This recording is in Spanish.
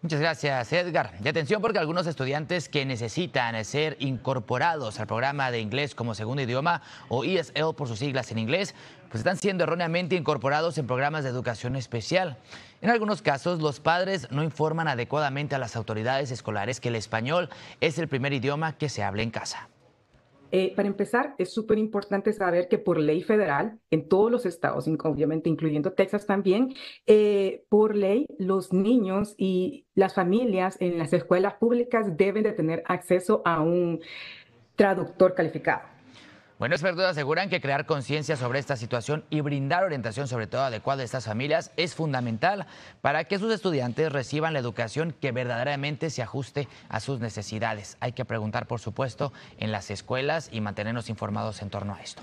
Muchas gracias, Edgar. Y atención porque algunos estudiantes que necesitan ser incorporados al programa de inglés como segundo idioma o ESL por sus siglas en inglés, pues están siendo erróneamente incorporados en programas de educación especial. En algunos casos, los padres no informan adecuadamente a las autoridades escolares que el español es el primer idioma que se habla en casa. Eh, para empezar, es súper importante saber que por ley federal, en todos los estados, obviamente incluyendo Texas también, eh, por ley los niños y las familias en las escuelas públicas deben de tener acceso a un traductor calificado. Bueno, expertos aseguran que crear conciencia sobre esta situación y brindar orientación sobre todo adecuada a estas familias es fundamental para que sus estudiantes reciban la educación que verdaderamente se ajuste a sus necesidades. Hay que preguntar, por supuesto, en las escuelas y mantenernos informados en torno a esto.